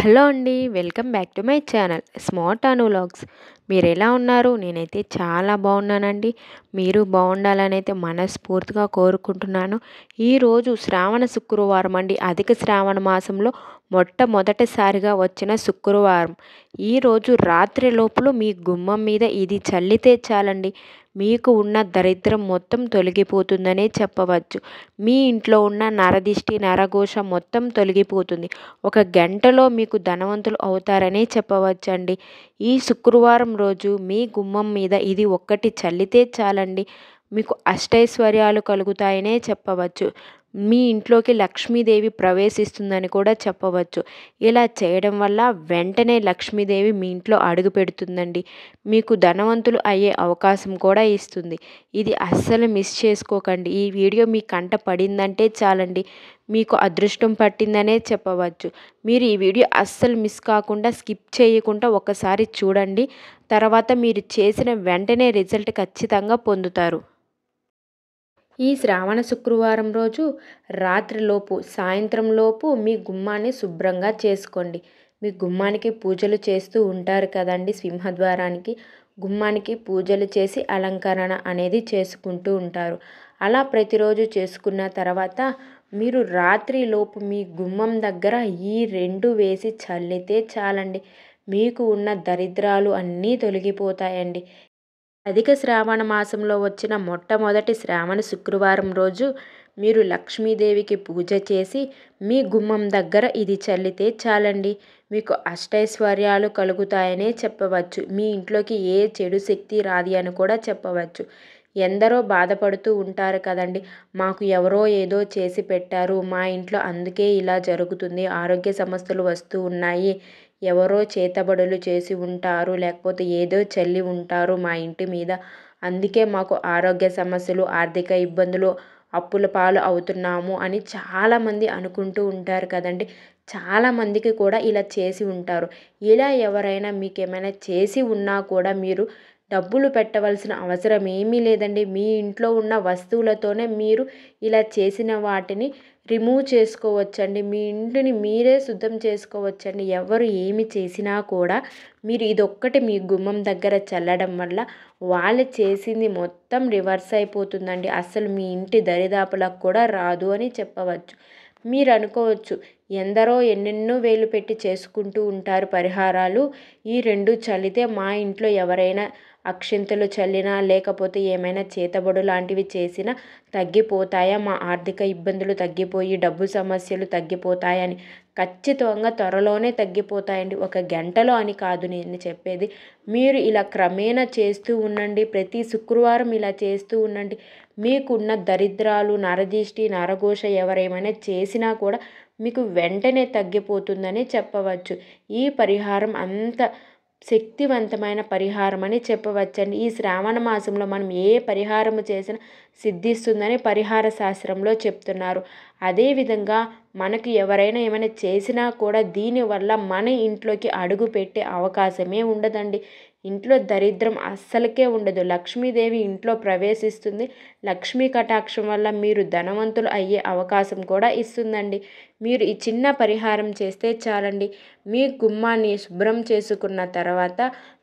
hello అండి welcome back to my channel smart Anu vlogs మీరు ఎలా ఉన్నారు నేనైతే చాలా బాగున్నానండి మీరు బాగుండాలని అయితే మనస్ఫూర్తిగా కోరుకుంటున్నాను ఈరోజు శ్రావణ శుక్రవారం అండి అధిక శ్రావణ మాసంలో మొట్టమొదటిసారిగా వచ్చిన శుక్రవారం ఈరోజు రాత్రి లోపల మీ గుమ్మం మీద ఇది చల్లితే చాలండి మీకు ఉన్న దరిద్రం మొత్తం తొలగిపోతుందనే చెప్పవచ్చు మీ ఇంట్లో ఉన్న నరదిష్టి నరఘోష మొత్తం తొలగిపోతుంది ఒక గంటలో మీ మీకు ధనవంతులు అవుతారనే చెప్పవచ్చండి ఈ శుక్రవారం రోజు మీ గుమ్మం మీద ఇది ఒక్కటి చల్లితే చాలండి మీకు అష్టైశ్వర్యాలు కలుగుతాయనే చెప్పవచ్చు మీ ఇంట్లోకి లక్ష్మీదేవి ప్రవేశిస్తుందని కూడా చెప్పవచ్చు ఇలా చేయడం వల్ల వెంటనే లక్ష్మీదేవి మీ ఇంట్లో అడుగు పెడుతుందండి మీకు ధనవంతులు అయ్యే అవకాశం కూడా ఇస్తుంది ఇది అస్సలు మిస్ చేసుకోకండి ఈ వీడియో మీ కంట పడిందంటే చాలండి మీకు అదృష్టం పట్టిందనే చెప్పవచ్చు మీరు ఈ వీడియో అస్సలు మిస్ కాకుండా స్కిప్ చేయకుండా ఒకసారి చూడండి తర్వాత మీరు చేసిన వెంటనే రిజల్ట్ ఖచ్చితంగా పొందుతారు ఈ శ్రావణ శుక్రవారం రోజు రాత్రిలోపు సాయంత్రంలోపు మీ గుమ్మాన్ని శుభ్రంగా చేసుకోండి మీ గుమ్మానికి పూజలు చేస్తూ ఉంటారు కదండి సింహద్వారానికి గుమ్మానికి పూజలు చేసి అలంకరణ అనేది చేసుకుంటూ ఉంటారు అలా ప్రతిరోజు చేసుకున్న తర్వాత మీరు రాత్రిలోపు మీ గుమ్మం దగ్గర ఈ రెండు వేసి చల్లితే చాలండి మీకు ఉన్న దరిద్రాలు అన్నీ తొలగిపోతాయండి అధిక శ్రావణ మాసంలో వచ్చిన మొట్టమొదటి శ్రావణ శుక్రవారం రోజు మీరు లక్ష్మీదేవికి పూజ చేసి మీ గుమ్మం దగ్గర ఇది చల్లితే చాలండి మీకు అష్టైశ్వర్యాలు కలుగుతాయనే చెప్పవచ్చు మీ ఇంట్లోకి ఏ చెడు శక్తి రాది అని కూడా చెప్పవచ్చు ఎందరో బాధపడుతూ ఉంటారు కదండి మాకు ఎవరో ఏదో చేసి పెట్టారు మా ఇంట్లో అందుకే ఇలా జరుగుతుంది ఆరోగ్య సమస్యలు వస్తూ ఉన్నాయి ఎవరో చేతబడులు చేసి ఉంటారు లేకపోతే ఏదో చల్లి ఉంటారు మా ఇంటి మీద అందుకే మాకు ఆరోగ్య సమస్యలు ఆర్థిక ఇబ్బందులు అప్పుల పాలు అవుతున్నాము అని చాలామంది అనుకుంటూ ఉంటారు కదండి చాలామందికి కూడా ఇలా చేసి ఉంటారు ఇలా ఎవరైనా మీకు ఏమైనా చేసి ఉన్నా కూడా మీరు డబ్బులు పెట్టవలసిన అవసరం ఏమీ లేదండి మీ ఇంట్లో ఉన్న వస్తువులతోనే మీరు ఇలా చేసిన వాటిని రిమూవ్ చేసుకోవచ్చండి మీ ఇంటిని మీరే శుద్ధం చేసుకోవచ్చండి ఎవరు ఏమి చేసినా కూడా మీరు ఇదొక్కటి మీ గుమ్మం దగ్గర చల్లడం వల్ల వాళ్ళు చేసింది మొత్తం రివర్స్ అయిపోతుందండి అసలు మీ ఇంటి దరిదాపులకు కూడా రాదు అని చెప్పవచ్చు మీరు అనుకోవచ్చు ఎందరో ఎన్నెన్నో వేలు పెట్టి చేసుకుంటూ ఉంటారు పరిహారాలు ఈ రెండు చల్లితే మా ఇంట్లో ఎవరైనా అక్షింతలు చల్లినా లేకపోతే ఏమైనా చేతబడు లాంటివి చేసినా తగ్గిపోతాయా మా ఆర్థిక ఇబ్బందులు తగ్గిపోయి డబ్బు సమస్యలు తగ్గిపోతాయని ఖచ్చితంగా త్వరలోనే తగ్గిపోతాయండి ఒక గంటలో అని కాదు నేను చెప్పేది మీరు ఇలా క్రమేణా చేస్తూ ఉండండి ప్రతి శుక్రవారం ఇలా చేస్తూ ఉండండి మీకున్న దరిద్రాలు నరదిష్టి నరఘోష ఎవరేమైనా చేసినా కూడా మీకు వెంటనే తగ్గిపోతుందని చెప్పవచ్చు ఈ పరిహారం అంత శక్తివంతమైన పరిహారం అని చెప్పవచ్చండి ఈ శ్రావణ మాసంలో మనం ఏ పరిహారము చేసినా సిద్ధిస్తుందని పరిహార శాస్త్రంలో చెప్తున్నారు అదేవిధంగా మనకు ఎవరైనా ఏమైనా చేసినా కూడా దీనివల్ల మన ఇంట్లోకి అడుగు పెట్టే అవకాశమే ఉండదండి ఇంట్లో దరిద్రం అస్సలకే ఉండదు లక్ష్మీదేవి ఇంట్లో ప్రవేశిస్తుంది లక్ష్మీ కటాక్షం వల్ల మీరు ధనవంతులు అయ్యే అవకాశం కూడా ఇస్తుందండి మీరు ఈ చిన్న పరిహారం చేస్తే చాలండి మీ గుమ్మాన్ని శుభ్రం చేసుకున్న తర్వాత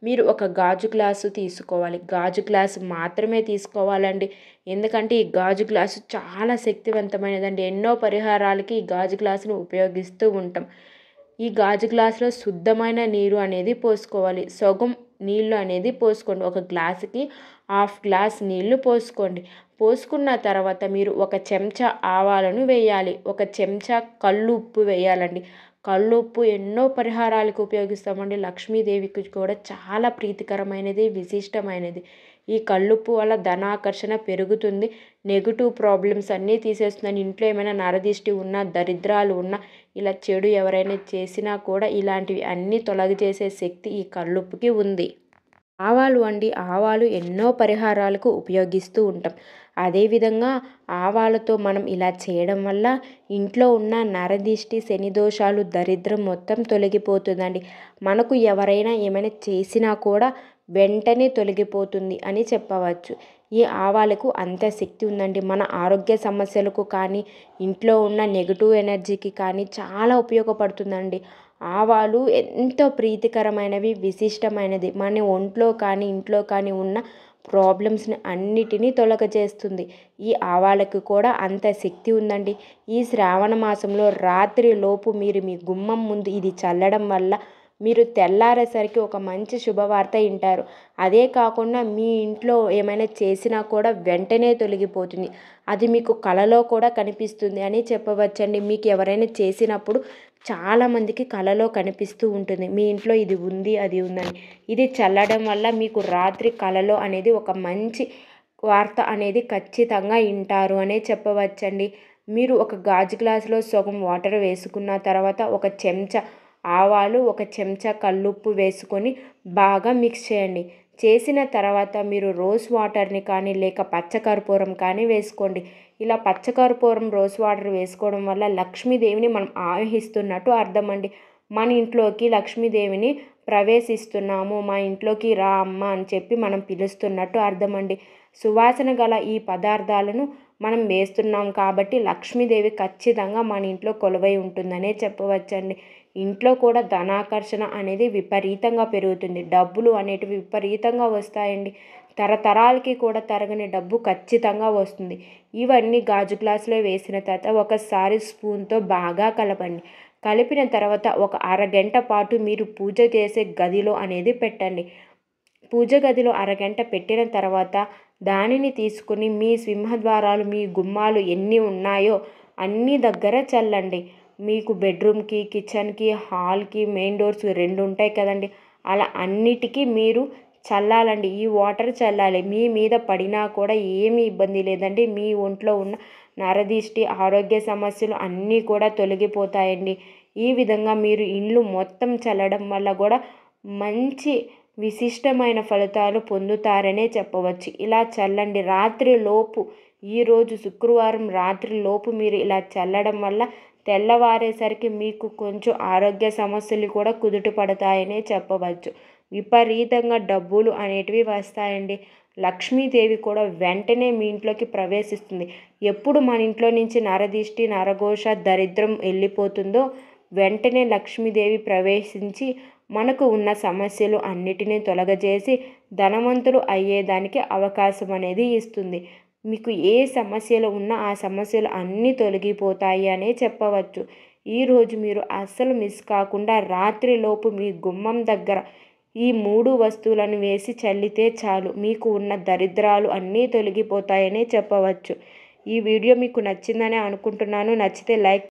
మీరు ఒక గాజు గ్లాసు తీసుకోవాలి గాజు గ్లాసు మాత్రమే తీసుకోవాలండి ఎందుకంటే ఈ గాజు గ్లాసు చాలా శక్తివంతమైనదండి ఎన్నో పరిహారాలకి ఈ గాజు గ్లాసును ఉపయోగిస్తూ ఉంటాం ఈ గాజు గ్లాసులో శుద్ధమైన నీరు అనేది పోసుకోవాలి సగం నీళ్ళు అనేది పోసుకోండి ఒక గ్లాసుకి హాఫ్ గ్లాస్ నీళ్లు పోసుకోండి పోసుకున్న తర్వాత మీరు ఒక చెంచా ఆవాలను వేయాలి ఒక చెంచా కళ్ళు ఉప్పు వేయాలండి కళ్ళు ఉప్పు ఎన్నో పరిహారాలకు ఉపయోగిస్తామండి లక్ష్మీదేవికి కూడా చాలా ప్రీతికరమైనది విశిష్టమైనది ఈ కళ్ళుప్పు వల్ల ధనాకర్షణ పెరుగుతుంది నెగిటివ్ ప్రాబ్లమ్స్ అన్నీ తీసేస్తుందని ఇంట్లో ఏమైనా నరదిష్టి ఉన్నా దరిద్రాలు ఉన్నా ఇలా చెడు ఎవరైనా చేసినా కూడా ఇలాంటివి అన్నీ తొలగి చేసే శక్తి ఈ కళ్ళుప్పుకి ఉంది ఆవాలు అండి ఆవాలు ఎన్నో పరిహారాలకు ఉపయోగిస్తూ ఉంటాం అదేవిధంగా ఆవాలతో మనం ఇలా చేయడం వల్ల ఇంట్లో ఉన్న నరదిష్టి శని దోషాలు దరిద్రం మొత్తం తొలగిపోతుందండి మనకు ఎవరైనా ఏమైనా చేసినా కూడా వెంటనే తొలగిపోతుంది అని చెప్పవచ్చు ఈ ఆవాలకు అంత శక్తి ఉందండి మన ఆరోగ్య సమస్యలకు కానీ ఇంట్లో ఉన్న నెగిటివ్ ఎనర్జీకి కానీ చాలా ఉపయోగపడుతుందండి ఆవాలు ఎంతో ప్రీతికరమైనవి విశిష్టమైనది మన ఒంట్లో కానీ ఇంట్లో కానీ ఉన్న ప్రాబ్లమ్స్ని అన్నిటినీ తొలగజేస్తుంది ఈ ఆవాలకు కూడా అంత శక్తి ఉందండి ఈ శ్రావణ మాసంలో రాత్రి లోపు మీరు మీ గుమ్మం ముందు ఇది చల్లడం వల్ల మీరు తెల్లారేసరికి ఒక మంచి శుభవార్త వింటారు అదే కాకుండా మీ ఇంట్లో ఏమైనా చేసినా కూడా వెంటనే తొలగిపోతుంది అది మీకు కలలో కూడా కనిపిస్తుంది అని చెప్పవచ్చండి మీకు ఎవరైనా చేసినప్పుడు చాలామందికి కలలో కనిపిస్తూ ఉంటుంది మీ ఇంట్లో ఇది ఉంది అది ఉందని ఇది చల్లడం వల్ల మీకు రాత్రి కలలో అనేది ఒక మంచి వార్త అనేది ఖచ్చితంగా వింటారు అనే చెప్పవచ్చండి మీరు ఒక గాజు గ్లాసులో సగం వాటర్ వేసుకున్న తర్వాత ఒక చెంచా ఆవాలు ఒక చెంచా కల్లుప్పు వేసుకొని బాగా మిక్స్ చేయండి చేసిన తర్వాత మీరు రోజ్ వాటర్ని కానీ లేక పచ్చకర్పూరం కానీ వేసుకోండి ఇలా పచ్చకర్పూరం రోజ్ వాటర్ వేసుకోవడం వల్ల లక్ష్మీదేవిని మనం ఆవహిస్తున్నట్టు అర్థమండి మన ఇంట్లోకి లక్ష్మీదేవిని ప్రవేశిస్తున్నాము మా ఇంట్లోకి రా అమ్మ అని చెప్పి మనం పిలుస్తున్నట్టు అర్థమండి సువాసన గల ఈ పదార్థాలను మనం వేస్తున్నాం కాబట్టి లక్ష్మీదేవి ఖచ్చితంగా మన ఇంట్లో కొలువై ఉంటుందనే చెప్పవచ్చండి ఇంట్లో కూడా ధనాకర్షణ అనేది విపరీతంగా పెరుగుతుంది డబ్బులు అనేటివి విపరీతంగా వస్తాయండి తరతరాలకి కూడా తరగని డబ్బు ఖచ్చితంగా వస్తుంది ఇవన్నీ గాజు గ్లాసులో వేసిన తర్వాత ఒకసారి స్పూన్తో బాగా కలపండి కలిపిన తర్వాత ఒక అరగంట పాటు మీరు పూజ చేసే గదిలో అనేది పెట్టండి పూజ గదిలో అరగంట పెట్టిన తర్వాత దానిని తీసుకుని మీ సింహద్వారాలు మీ గుమ్మాలు ఎన్ని ఉన్నాయో అన్ని దగ్గర చల్లండి మీకు బెడ్రూమ్కి కిచెన్కి హాల్కి మెయిన్ డోర్స్ రెండు ఉంటాయి కదండి అలా అన్నిటికీ మీరు చల్లాలండి ఈ వాటర్ చల్లాలి మీ మీద పడినా కూడా ఏమీ ఇబ్బంది లేదండి మీ ఒంట్లో ఉన్న నరదిష్టి ఆరోగ్య సమస్యలు అన్నీ కూడా తొలగిపోతాయండి ఈ విధంగా మీరు ఇండ్లు మొత్తం చల్లడం వల్ల కూడా మంచి విశిష్టమైన ఫలితాలు పొందుతారనే చెప్పవచ్చు ఇలా చల్లండి రాత్రిలోపు ఈరోజు శుక్రవారం రాత్రిలోపు మీరు ఇలా చల్లడం వల్ల తెల్లవారేసరికి మీకు కొంచెం ఆరోగ్య సమస్యలు కూడా కుదుట పడతాయనే చెప్పవచ్చు విపరీతంగా డబ్బులు అనేటివి వస్తాయండి లక్ష్మీదేవి కూడా వెంటనే మీ ఇంట్లోకి ప్రవేశిస్తుంది ఎప్పుడు మన ఇంట్లో నుంచి నరదిష్టి నరఘోష దరిద్రం వెళ్ళిపోతుందో వెంటనే లక్ష్మీదేవి ప్రవేశించి మనకు ఉన్న సమస్యలు అన్నిటినీ తొలగజేసి ధనవంతులు అయ్యేదానికి అవకాశం అనేది ఇస్తుంది మీకు ఏ సమస్యలు ఉన్నా ఆ సమస్యలు అన్నీ తొలగిపోతాయి అనే చెప్పవచ్చు ఈరోజు మీరు అస్సలు మిస్ కాకుండా రాత్రిలోపు మీ గుమ్మం దగ్గర ఈ మూడు వస్తువులను వేసి చల్లితే చాలు మీకు ఉన్న దరిద్రాలు అన్నీ తొలగిపోతాయనే చెప్పవచ్చు ఈ వీడియో మీకు నచ్చిందని అనుకుంటున్నాను నచ్చితే లైక్